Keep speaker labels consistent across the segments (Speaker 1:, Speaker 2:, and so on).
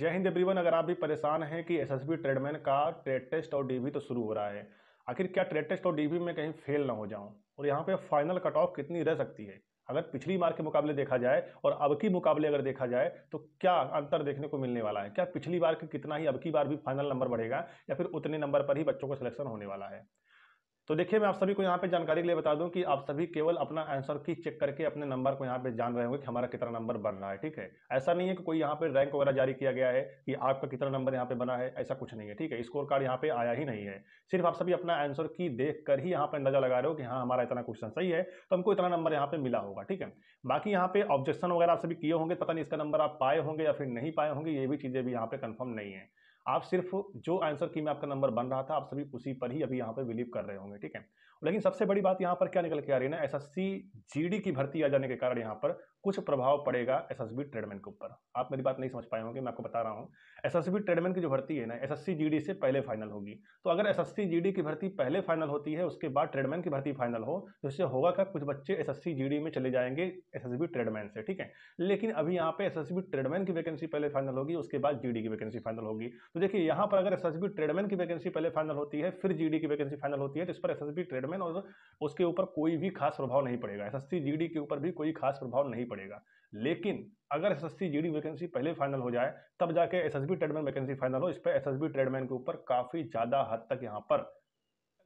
Speaker 1: जय हिंद एवरीवन अगर आप भी परेशान हैं कि एसएसबी ट्रेडमैन का ट्रेड टेस्ट और डीबी तो शुरू हो रहा है आखिर क्या ट्रेड टेस्ट और डीबी में कहीं फेल ना हो जाऊं और यहाँ पे फाइनल कट ऑफ कितनी रह सकती है अगर पिछली बार के मुकाबले देखा जाए और अब की मुकाबले अगर देखा जाए तो क्या अंतर देखने को मिलने वाला है क्या पिछली बार के कितना ही अब की बार भी फाइनल नंबर बढ़ेगा या फिर उतने नंबर पर ही बच्चों का सिलेक्शन होने वाला है तो देखिए मैं आप सभी को यहाँ पे जानकारी के लिए बता दूं कि आप सभी केवल अपना आंसर की चेक करके अपने नंबर को यहाँ पे जान रहे होंगे कि हमारा कितना नंबर बन रहा है ठीक है ऐसा नहीं है कि कोई यहाँ पे रैंक वगैरह जारी किया गया है कि आपका कितना नंबर यहाँ पे बना है ऐसा कुछ नहीं है ठीक है स्कोर कार्ड यहाँ पे आया ही नहीं है सिर्फ आप सभी अपना आंसर की देख ही यहाँ पे अंदाजा लगा रहे हो कि हाँ हमारा इतना क्वेश्चन सही है तो हमको इतना नंबर यहाँ पे मिला होगा ठीक है बाकी यहाँ पे ऑब्जेक्शन वगैरह आप सभी किए होंगे पता नहीं इसका नंबर आप पाए होंगे या फिर नहीं पाए होंगे ये भी चीज़ें भी यहाँ पे कन्फर्म नहीं है आप सिर्फ जो आंसर की में आपका नंबर बन रहा था आप सभी उसी पर ही अभी यहाँ पर बिलीव कर रहे होंगे ठीक है लेकिन सबसे बड़ी बात यहाँ पर क्या निकल के आ रही है ना एस एस की भर्ती आ जाने के कारण यहाँ पर कुछ प्रभाव पड़ेगा एस एस ट्रेडमैन के ऊपर आप मेरी बात नहीं समझ पाए होंगे मैं आपको बता रहा हूँ एस एस ट्रेडमैन की जो भर्ती है ना एस एस से पहले फाइनल होगी तो अगर एस एस की भर्ती पहले फाइनल होती है उसके बाद ट्रेडमैन की भर्ती फाइनल हो तो इससे होगा क्या कुछ बच्चे एस एस में चले जाएंगे एस एस ट्रेडमैन से ठीक है लेकिन अभी यहाँ पे एस एस ट्रेडमैन की वैकेंसी पहले फाइनल होगी उसके बाद जी की वैकेंसी फाइनल होगी तो तो देखिए यहाँ पर अगर एस ट्रेडमैन की वैकेंसी पहले फाइनल होती है फिर जीडी की वैकेंसी फाइनल होती है तो इस पर एस ट्रेडमैन और उसके ऊपर कोई भी खास प्रभाव नहीं पड़ेगा एस जीडी के ऊपर भी कोई खास प्रभाव नहीं पड़ेगा लेकिन अगर एस जीडी वैकेंसी पहले फाइनल हो जाए तब जाके एस ट्रेडमैन वैकेंसी फाइनल हो इस पर एस ट्रेडमैन के ऊपर काफ़ी ज़्यादा हद तक यहाँ पर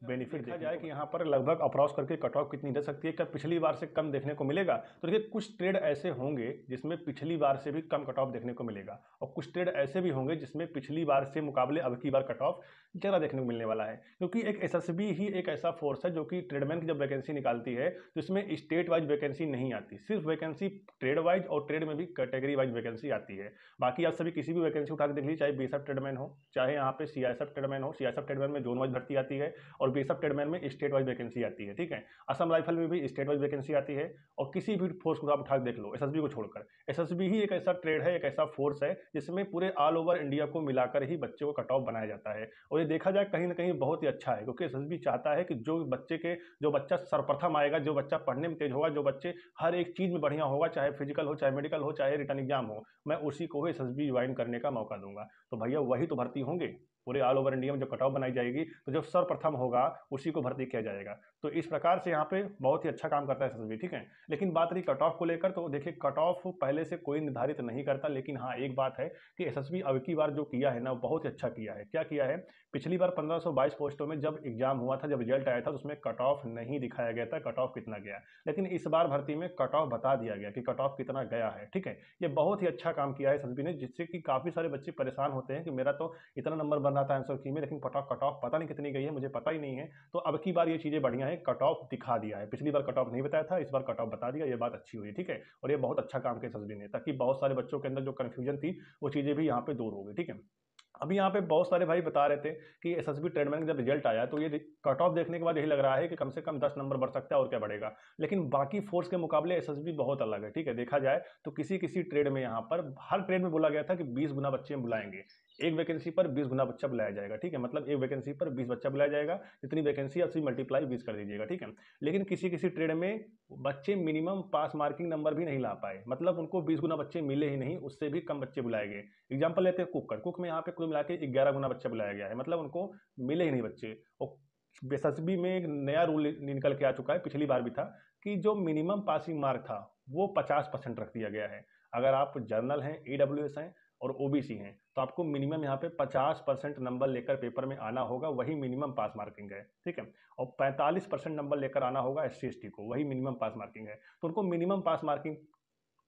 Speaker 1: बेनिफिट देखा जाए कि यहाँ पर लगभग अप्रॉस करके कट ऑफ कितनी रह सकती है क्या पिछली बार से कम देखने को मिलेगा तो देखिए कुछ ट्रेड ऐसे होंगे जिसमें पिछली बार से भी कम कट ऑफ देखने को मिलेगा और कुछ ट्रेड ऐसे भी होंगे जिसमें पिछली बार से मुकाबले अब की बार कट ऑफ ज़्यादा देखने को मिलने वाला है क्योंकि एक एस ही एक ऐसा फोर्स है जो कि ट्रेडमैन की जब वैकेंसी निकालती है तो इसमें स्टेट वाइज वैकेंसी नहीं आती सिर्फ वैकेंसी ट्रेड वाइज और ट्रेड में भी कैटेगरी वाइज वैकेंसी आती है बाकी आप सभी किसी भी वैकेंसी उठा के देख लीजिए चाहे बी ट्रेडमैन हो चाहे यहाँ पे सी ट्रेडमैन हो सी ट्रेडमैन में जोन वाइज भर्ती आती है और बीएसएफ ट्रेडमैन में स्टेट वाइज वैकेंसी आती है ठीक है असम राइफल में भी स्टेट वाइज वैकेंसी आती है और किसी भी फोर्स को आप उठा देख लो एसएसबी को छोड़कर एसएसबी ही एक ऐसा ट्रेड है एक ऐसा फोर्स है जिसमें पूरे ऑल ओवर इंडिया को मिलाकर ही बच्चों को कट ऑफ बनाया जाता है और ये देखा जाए कहीं ना कहीं बहुत ही अच्छा है क्योंकि एस चाहता है कि जो बच्चे के जो बच्चा सर्वप्रथम आएगा जो बच्चा पढ़ने में तेज होगा जो बच्चे हर एक चीज़ में बढ़िया होगा चाहे फिजिकल हो चाहे मेडिकल हो चाहे रिटर्न एग्जाम हो मैं उसी को ही एस ज्वाइन करने का मौका दूंगा तो भैया वही तो भर्ती होंगे पूरे ऑल ओवर इंडिया में जो कट ऑफ बनाई जाएगी तो जो सर्वप्रथम होगा उसी को भर्ती किया जाएगा तो इस प्रकार से यहाँ पे बहुत ही अच्छा काम करता है एस ठीक है लेकिन बात रही कट ऑफ को लेकर तो देखिए कट ऑफ पहले से कोई निर्धारित नहीं करता लेकिन हाँ एक बात है कि एस अब की बार जो किया है ना बहुत ही अच्छा किया है क्या किया है पिछली बार पंद्रह पोस्टों में जब एग्जाम हुआ था जब रिजल्ट आया था तो उसमें कट ऑफ नहीं दिखाया गया था कट ऑफ कितना गया लेकिन इस बार भर्ती में कट ऑफ बता दिया गया कि कट ऑफ कितना गया है ठीक है ये बहुत ही अच्छा काम किया है एस ने जिससे कि काफ़ी सारे बच्चे परेशान होते हैं कि मेरा तो इतना नंबर बन रहा था आंसर की में लेकिन कट ऑफ कट ऑफ पता नहीं कितनी गई है मुझे पता ही नहीं है तो अब की बार ये चीज़ें बढ़िया है कट ऑफ दिखा दिया है पिछली बार कट ऑफ नहीं बताया था इस बार कट ऑफ बता दिया ये बात अच्छी हुई ठीक है और ये बहुत अच्छा काम किया सस्बी ने ताकि बहुत सारे बच्चों के अंदर जो कन्फ्यूजन थी वो चीज़ें भी यहाँ पर दूर हो गई ठीक है अभी यहाँ पे बहुत सारे भाई बता रहे थे कि एस एस बी ट्रेडमैन का जब रिजल्ट आया तो ये कट ऑफ देखने के बाद यही लग रहा है कि कम से कम दस नंबर बढ़ सकता है और क्या बढ़ेगा लेकिन बाकी फोर्स के मुकाबले एस एस बी बहुत अलग है ठीक है देखा जाए तो किसी किसी ट्रेड में यहाँ पर हर ट्रेड में बोला गया था कि बीस गुना बच्चे बुलाएंगे एक वैकेंसी पर बीस गुना बच्चा बुलाया जाएगा ठीक है मतलब एक वैकेंसी पर बीस बच्चा बुलाया जाएगा जितनी वैकेंसी आप सिर्फ मल्टीप्लाई बीस कर दीजिएगा ठीक है लेकिन किसी किसी ट्रेड में बच्चे मिनिमम पास मार्किंग नंबर भी नहीं ला पाए मतलब उनको बीस गुना बच्चे मिले ही नहीं उससे भी कम बच्चे बुलाए गए एग्जाम्पल लेते हैं कुक कुक में यहाँ पे कुल मिला के ग्यारह गुना बच्चा बुलाया गया है मतलब उनको मिले ही नहीं बच्चे और बेसबी में एक नया रूल निकल के आ चुका है पिछली बार भी था कि जो मिनिमम पासिंग मार्क था वो पचास परसेंट रख दिया गया है अगर आप जर्नल हैं ई e हैं और ओबीसी हैं तो आपको मिनिमम यहाँ पे 50 परसेंट नंबर लेकर पेपर में आना होगा वही मिनिमम पास मार्किंग है ठीक है और 45 परसेंट नंबर लेकर आना होगा एस सी को वही मिनिमम पास मार्किंग है तो उनको मिनिमम पास मार्किंग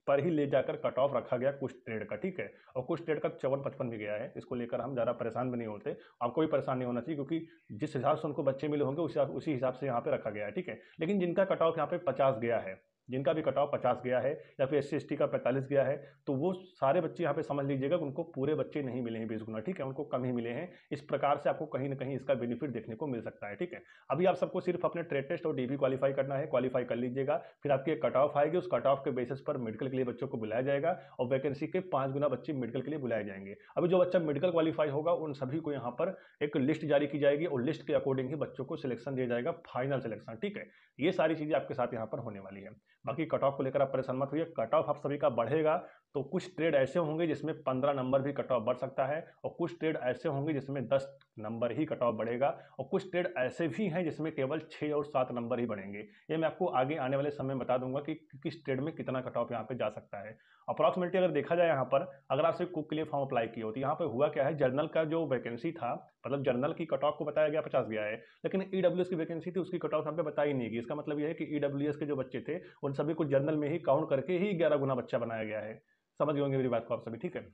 Speaker 1: पर ही ले जाकर कट ऑफ रखा गया कुछ ट्रेड का ठीक है और कुछ ट्रेड का चौवन पचपन भी गया है इसको लेकर हम ज़्यादा परेशान भी नहीं होते आपको भी परेशान नहीं होना चाहिए क्योंकि जिस हिसाब से उनको बच्चे मिले होंगे उसी हिसाब से यहाँ पे रखा गया है ठीक है लेकिन जिनका कट ऑफ यहाँ पे पचास गया है जिनका भी कटाव पचास गया है या फिर एस सी का पैंतालीस गया है तो वो सारे बच्चे यहाँ पे समझ लीजिएगा कि उनको पूरे बच्चे नहीं मिले हैं बीस गुना ठीक है उनको कम ही मिले हैं इस प्रकार से आपको कहीं ना कहीं इसका बेनिफिट देखने को मिल सकता है ठीक है अभी आप सबको सिर्फ अपने ट्रेड टेस्ट और डीबी क्वालीफाई करना है क्वालीफाई कर लीजिएगा फिर आपकी एक कट ऑफ आएगी उस कट ऑफ के बेसिस पर मेडिकल के लिए बच्चों को बुलाया जाएगा और वैकेंसी के पाँच गुना बच्चे मेडिकल के लिए बुलाए जाएंगे अभी जो बच्चा मेडिकल क्वालीफाई होगा उन सभी को यहाँ पर एक लिस्ट जारी की जाएगी और लिस्ट के अकॉर्डिंग ही बच्चों को सिलेक्शन दिया जाएगा फाइनल सिलेक्शन ठीक है ये सारी चीज़ें आपके साथ यहाँ पर होने वाली है बाकी कट ऑफ को लेकर आप परेशान मत होइए कट ऑफ आप सभी का बढ़ेगा तो कुछ ट्रेड ऐसे होंगे जिसमें पंद्रह नंबर भी कट ऑफ बढ़ सकता है और कुछ ट्रेड ऐसे होंगे जिसमें दस नंबर ही कट ऑफ बढ़ेगा और कुछ ट्रेड ऐसे भी हैं जिसमें केवल छः और सात नंबर ही बढ़ेंगे ये मैं आपको आगे आने वाले समय में बता दूंगा कि किस ट्रेड में कितना कट ऑफ यहाँ पे जा सकता है अप्रॉक्सीमेटली अगर देखा जाए यहाँ पर अगर आपसे कुक के लिए फॉर्म अप्लाई किया हो तो यहाँ पर हुआ क्या है जर्नल का जो वैकेंसी था मतलब जर्नल की कट ऑफ को बताया गया पचास गया है लेकिन ई e की वैकेंसी थी उसकी कट ऑफ यहाँ पर बताई नहीं गई इसका मतलब यह है कि ई e के जो बच्चे थे उन सभी को जर्नल में ही काउंट करके ही ग्यारह गुना बच्चा बनाया गया है समझ गए होंगे मेरी बात को आप सभी ठीक है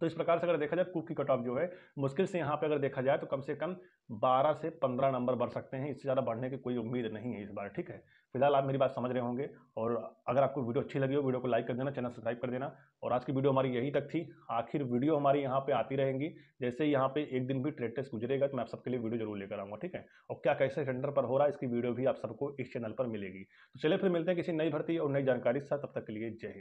Speaker 1: तो इस प्रकार से अगर देखा जाए कुक की कट ऑफ जो है मुश्किल से यहाँ पे अगर देखा जाए तो कम से कम 12 से 15 नंबर बढ़ सकते हैं इससे ज़्यादा बढ़ने की कोई उम्मीद नहीं है इस बार ठीक है फिलहाल आप मेरी बात समझ रहे होंगे और अगर आपको वीडियो अच्छी लगी हो वीडियो को लाइक कर देना चैनल सब्सक्राइब कर देना और आज की वीडियो हमारी यही तक थी आखिर वीडियो हमारी यहाँ पर आती रहेंगी जैसे ही यहाँ पर एक दिन भी ट्रेड टेस्ट गुजरेगा तो मैं आप सबके लिए वीडियो जरूर लेकर आऊँगा ठीक है और क्या कैसे सेंटर पर हो रहा है इसकी वीडियो भी आप सबको इस चैनल पर मिलेगी तो चलिए फिर मिलते हैं किसी नई भर्ती और नई जानकारी के साथ तब तक के लिए जय